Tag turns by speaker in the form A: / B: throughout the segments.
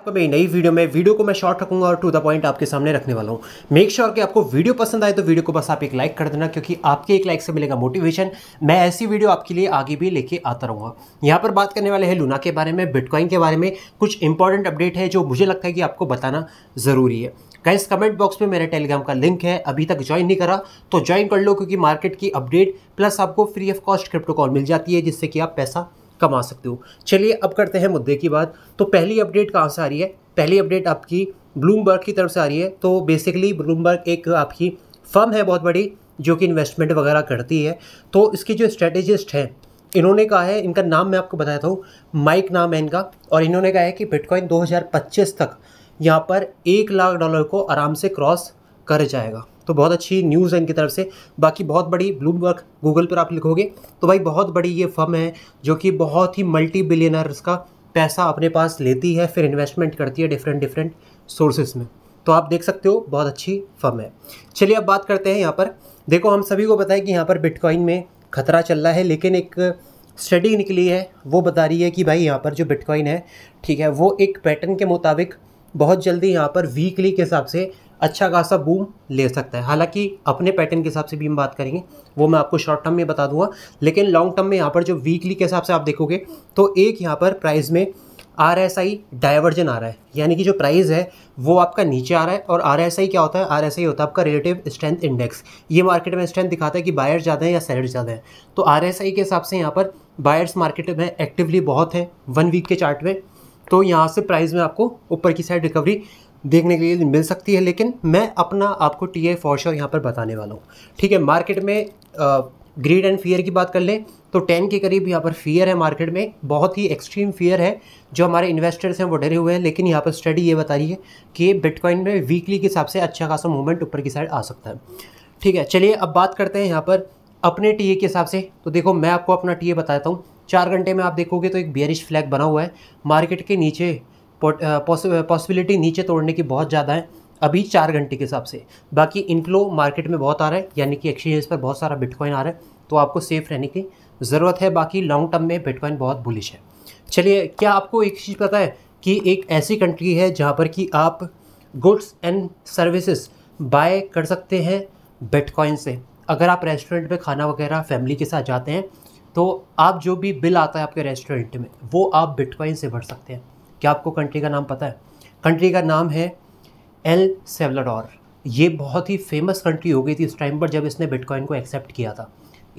A: आपको मेरी नई वीडियो में वीडियो को मैं शॉर्ट रखूंगा और टू द पॉइंट आपके सामने रखने वाला हूँ मेक श्योर कि आपको वीडियो पसंद आए तो वीडियो को बस आप एक लाइक कर देना क्योंकि आपके एक लाइक से मिलेगा मोटिवेशन मैं ऐसी वीडियो आपके लिए आगे भी लेके आता रहूँगा यहाँ पर बात करने वाले हैं लूना के बारे में बिटकॉइन के बारे में कुछ इंपॉर्टेंट अपडेट है जो मुझे लगता है कि आपको बताना ज़रूरी है कैस कमेंट बॉक्स में मेरे टेलीग्राम का लिंक है अभी तक ज्वाइन नहीं करा तो ज्वाइन कर लो क्योंकि मार्केट की अपडेट प्लस आपको free of cost crypto call मिल जाती है जिससे कि आप पैसा कमा सकते हो चलिए अब करते हैं मुद्दे की बात तो पहली अपडेट कहाँ से आ रही है पहली अपडेट आपकी ब्लूमबर्ग की तरफ से आ रही है तो बेसिकली ब्लूमबर्ग एक आपकी फर्म है बहुत बड़ी जो कि इन्वेस्टमेंट वगैरह करती है तो इसके जो स्ट्रेटेजिस्ट हैं इन्होंने कहा है इनका नाम मैं आपको बताया हूँ माइक नाम है इनका और इन्होंने कहा है कि बिटकॉइन 2025 तक यहाँ पर एक लाख डॉलर को आराम से क्रॉस कर जाएगा तो बहुत अच्छी न्यूज़ है इनकी तरफ से बाकी बहुत बड़ी ब्लूमबर्ग गूगल पर आप लिखोगे तो भाई बहुत बड़ी ये फर्म है जो कि बहुत ही मल्टी बिलियनर्स का पैसा अपने पास लेती है फिर इन्वेस्टमेंट करती है डिफरेंट डिफरेंट सोर्सेज में तो आप देख सकते हो बहुत अच्छी फर्म है चलिए अब बात करते हैं यहाँ पर देखो हम सभी को पता है कि यहाँ पर बिटकॉइन में खतरा चल रहा है लेकिन एक स्टडी निकली है वो बता रही है कि भाई यहाँ पर जो बिटकॉइन है ठीक है वो एक पैटर्न के मुताबिक बहुत जल्दी यहाँ पर वीकली के हिसाब से अच्छा खासा बूम ले सकता है हालांकि अपने पैटर्न के हिसाब से भी हम बात करेंगे वो मैं आपको शॉर्ट टर्म में बता दूंगा लेकिन लॉन्ग टर्म में यहाँ पर जो वीकली के हिसाब से आप देखोगे तो एक यहाँ पर प्राइस में आर एस आई डाइवर्जन आ रहा है यानी कि जो प्राइस है वो आपका नीचे आ रहा है और आर एस आई क्या होता है आर एस आई होता है आपका रिलेटिव स्ट्रेंथ इंडेक्स ये मार्केट में स्ट्रेंथ दिखाता है कि बायर्स ज़्यादा है या सेलर ज़्यादा है तो आर एस आई के हिसाब से यहाँ पर बायर्स मार्केट में एक्टिवली बहुत है वन वीक के चार्ट में तो यहाँ से प्राइस में आपको ऊपर की साइड रिकवरी देखने के लिए मिल सकती है लेकिन मैं अपना आपको टी आई फॉर श्योर यहाँ पर बताने वाला हूँ ठीक है मार्केट में ग्रीड एंड फियर की बात कर लें तो टेन के करीब यहाँ पर फियर है मार्केट में बहुत ही एक्सट्रीम फियर है जो हमारे इन्वेस्टर्स हैं वो डरे हुए हैं लेकिन यहाँ पर स्टडी ये बता रही है कि बिटकॉइन में वीकली के हिसाब से अच्छा खासा मूवमेंट ऊपर की साइड आ सकता है ठीक है चलिए अब बात करते हैं यहाँ पर अपने टी के हिसाब से तो देखो मैं आपको अपना टी बताता हूँ चार घंटे में आप देखोगे तो एक बियरिश फ्लैग बना हुआ है मार्केट के नीचे पॉसिबिलिटी uh, uh, नीचे तोड़ने की बहुत ज़्यादा है अभी चार घंटे के हिसाब से बाकी इनफ्लो मार्केट में बहुत आ रहा है यानी कि एक्सचेंजेस पर बहुत सारा बिटकॉइन आ रहा है तो आपको सेफ रहने की ज़रूरत है बाकी लॉन्ग टर्म में बिटकॉइन बहुत बुलिश है चलिए क्या आपको एक चीज़ पता है कि एक ऐसी कंट्री है जहाँ पर कि आप गुड्स एंड सर्विसेज बाय कर सकते हैं बिटकॉइन से अगर आप रेस्टोरेंट में खाना वगैरह फैमिली के साथ जाते हैं तो आप जो भी बिल आता है आपके रेस्टोरेंट में वो आप बिटकॉइन से भर सकते हैं क्या आपको कंट्री का नाम पता है कंट्री का नाम है एल सेवलाडोर ये बहुत ही फेमस कंट्री हो गई थी उस टाइम पर जब इसने बिटकॉइन को एक्सेप्ट किया था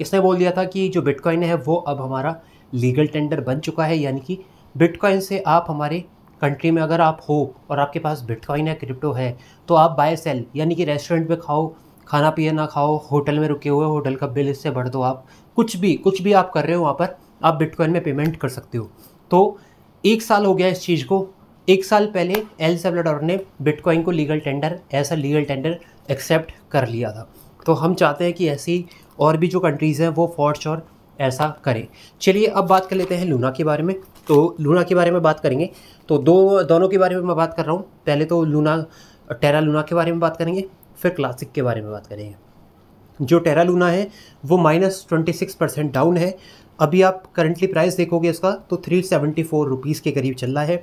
A: इसने बोल दिया था कि जो बिटकॉइन है वो अब हमारा लीगल टेंडर बन चुका है यानी कि बिटकॉइन से आप हमारे कंट्री में अगर आप हो और आपके पास बिटकॉइन है क्रिप्टो है तो आप बाय सेल यानी कि रेस्टोरेंट में खाओ खाना पिए ना खाओ होटल में रुके हुए होटल का बिल इससे बढ़ दो आप कुछ भी कुछ भी आप कर रहे हो वहाँ पर आप बिटकॉइन में पेमेंट कर सकते हो तो एक साल हो गया इस चीज़ को एक साल पहले एल सेवलाडोर ने बिटकॉइन को लीगल टेंडर ऐसा लीगल टेंडर एक्सेप्ट कर लिया था तो हम चाहते हैं कि ऐसी और भी जो कंट्रीज़ हैं वो फॉर्च और ऐसा करें चलिए अब बात कर लेते हैं लूना के बारे में तो लूना के बारे में बात करेंगे तो दो दोनों के बारे में मैं बात कर रहा हूँ पहले तो लूना टेरा लूना के बारे में बात करेंगे फिर क्लासिक के बारे में बात करेंगे जो टेरा लूना है वो minus twenty six percent down है अभी आप करंटली प्राइस देखोगे इसका तो थ्री सेवेंटी फोर रुपीज़ के करीब चल रहा है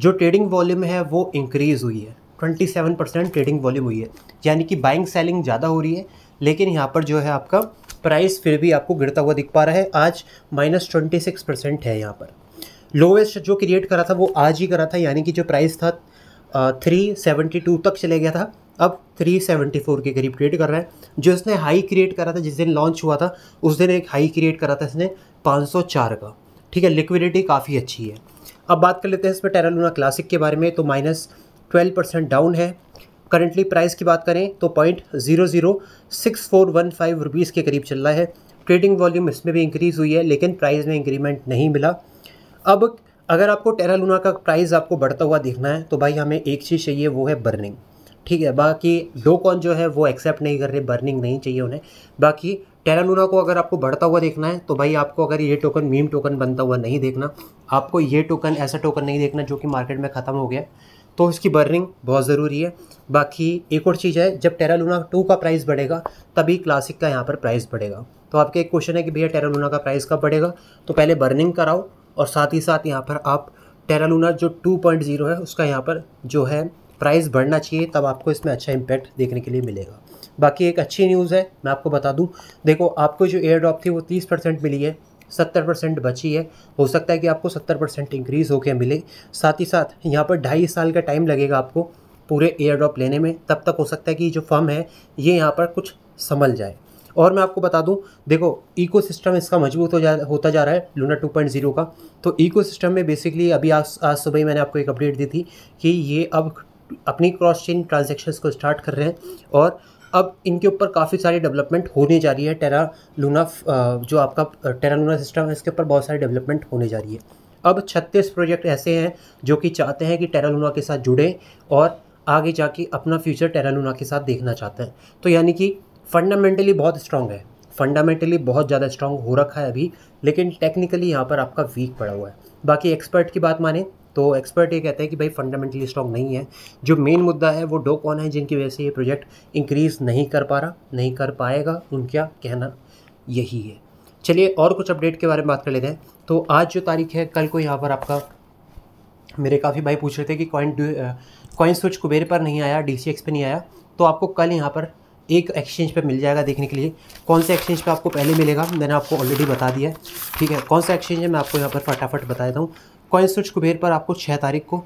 A: जो ट्रेडिंग वॉल्यूम है वो इंक्रीज़ हुई है twenty seven percent trading volume हुई है यानी कि बाइंग सेलिंग ज़्यादा हो रही है लेकिन यहाँ पर जो है आपका प्राइस फिर भी आपको गिरता हुआ दिख पा रहा है आज माइनस ट्वेंटी सिक्स परसेंट है यहाँ पर लोवेस्ट जो क्रिएट करा था वो आज ही करा था यानी कि जो प्राइस था थ्री सेवेंटी टू तक चले गया था अब 374 के करीब क्रिएट कर रहा है जो इसने हाई क्रिएट करा था जिस दिन लॉन्च हुआ था उस दिन एक हाई क्रिएट करा था इसने 504 का ठीक है लिक्विडिटी काफ़ी अच्छी है अब बात कर लेते हैं इसमें टेरा लूना क्लासिक के बारे में तो माइनस ट्वेल्व परसेंट डाउन है करंटली प्राइस की बात करें तो point zero zero six four one five rupees के करीब चल रहा है ट्रेडिंग वॉल्यूम इसमें भी इंक्रीज़ हुई है लेकिन प्राइस में इंक्रीमेंट नहीं मिला अब अगर आपको टेरा लूना का प्राइस आपको बढ़ता हुआ देखना है तो भाई हमें एक चीज़ चाहिए वो है बर्निंग ठीक है बाकी लोकॉन जो है वो एक्सेप्ट नहीं कर रहे बर्निंग नहीं चाहिए उन्हें बाकी टेरा लूना को अगर आपको बढ़ता हुआ देखना है तो भाई आपको अगर ये टोकन मीम टोकन बनता हुआ नहीं देखना आपको ये टोकन ऐसा टोकन नहीं देखना जो कि मार्केट में ख़त्म हो गया तो इसकी बर्निंग बहुत ज़रूरी है बाकी एक और चीज़ है जब टेरा लूना टू का प्राइस बढ़ेगा तभी क्लासिक का यहाँ पर प्राइस बढ़ेगा तो आपके एक क्वेश्चन है कि भैया टेरा लूना का प्राइस कब बढ़ेगा तो पहले बर्निंग कराओ और साथ ही साथ यहाँ पर आप टेरा लूना जो टू है उसका यहाँ पर जो है प्राइस बढ़ना चाहिए तब आपको इसमें अच्छा इम्पैक्ट देखने के लिए मिलेगा बाकी एक अच्छी न्यूज़ है मैं आपको बता दूँ देखो आपको जो एयर ड्रॉप थी वो तीस परसेंट मिली है सत्तर परसेंट बची है हो सकता है कि आपको सत्तर परसेंट इंक्रीज़ होकर मिले साथ ही साथ यहाँ पर ढाई साल का टाइम लगेगा आपको पूरे एयर ड्रॉप लेने में तब तक हो सकता है कि जो फर्म है ये यहाँ पर कुछ संभल जाए और मैं आपको बता दूं देखो इकोसिस्टम इसका मजबूत हो जा होता जा रहा है लूना 2.0 का तो इकोसिस्टम में बेसिकली अभी आज आज सुबह ही मैंने आपको एक अपडेट दी थी कि ये अब अपनी क्रॉस चेन ट्रांजेक्शन्स को स्टार्ट कर रहे हैं और अब इनके ऊपर काफ़ी सारी डेवलपमेंट होने जा रही है टेरा लूना uh, जो आपका टेरा लूना सिस्टम है इसके ऊपर बहुत सारी डेवलपमेंट होने जा रही है अब छत्तीस प्रोजेक्ट ऐसे हैं जो कि चाहते हैं कि टेरा लूना के साथ जुड़ें और आगे जाके अपना फ्यूचर टेरा लूना के साथ देखना चाहते हैं तो यानी कि फंडामेंटली बहुत स्ट्रांग है फंडामेंटली बहुत ज़्यादा स्ट्रांग हो रखा है अभी लेकिन टेक्निकली यहाँ पर आपका वीक पड़ा हुआ है बाकी एक्सपर्ट की बात माने तो एक्सपर्ट ये कहते हैं कि भाई फंडामेंटली स्ट्रॉन्ग नहीं है जो मेन मुद्दा है वो डो कौन है जिनकी वजह से ये प्रोजेक्ट इंक्रीज़ नहीं कर पा रहा नहीं कर पाएगा उनका कहना यही है चलिए और कुछ अपडेट के बारे में बात कर लेते हैं तो आज जो तारीख है कल को यहाँ पर आपका मेरे काफ़ी भाई पूछ रहे थे कि कॉइन कॉइन स्विच कुबेर पर नहीं आया डी सी पर नहीं आया तो आपको कल यहाँ पर एक एक्सचेंज पे मिल जाएगा देखने के लिए कौन से एक्सचेंज पे आपको पहले मिलेगा मैंने आपको ऑलरेडी बता दिया है ठीक है कौन सा एक्सचेंज है मैं आपको यहाँ पर फटाफट बता देता हूँ कॉइन स्विच कुबेर पर आपको छः तारीख को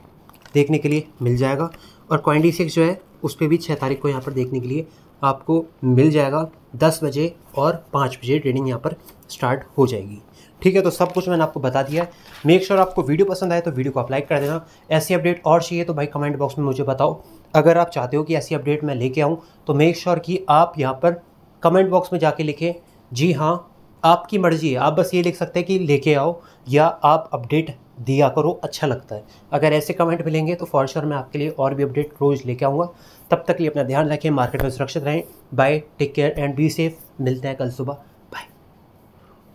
A: देखने के लिए मिल जाएगा और कॉइन डी सिक्स जो है उस पर भी छः तारीख को यहाँ पर देखने के लिए आपको मिल जाएगा दस बजे और पाँच बजे ट्रेडिंग यहाँ पर स्टार्ट हो जाएगी ठीक है तो सब कुछ मैंने आपको बता दिया है मेक श्योर आपको वीडियो पसंद आए तो वीडियो को आप लाइक कर देना ऐसी अपडेट और चाहिए तो भाई कमेंट बॉक्स में मुझे बताओ अगर आप चाहते हो कि ऐसी अपडेट मैं लेके आऊँ तो मेक श्योर कि आप यहाँ पर कमेंट बॉक्स में जाके लिखें जी हाँ आपकी मर्ज़ी है आप बस ये लिख सकते हैं कि लेके आओ या आप अपडेट दिया करो अच्छा लगता है अगर ऐसे कमेंट मिलेंगे तो फॉर श्योर मैं आपके लिए और भी अपडेट रोज़ लेके आऊँगा तब तक लिए अपना ध्यान रखें मार्केट में सुरक्षित रहें bye take care and be safe मिलते हैं कल सुबह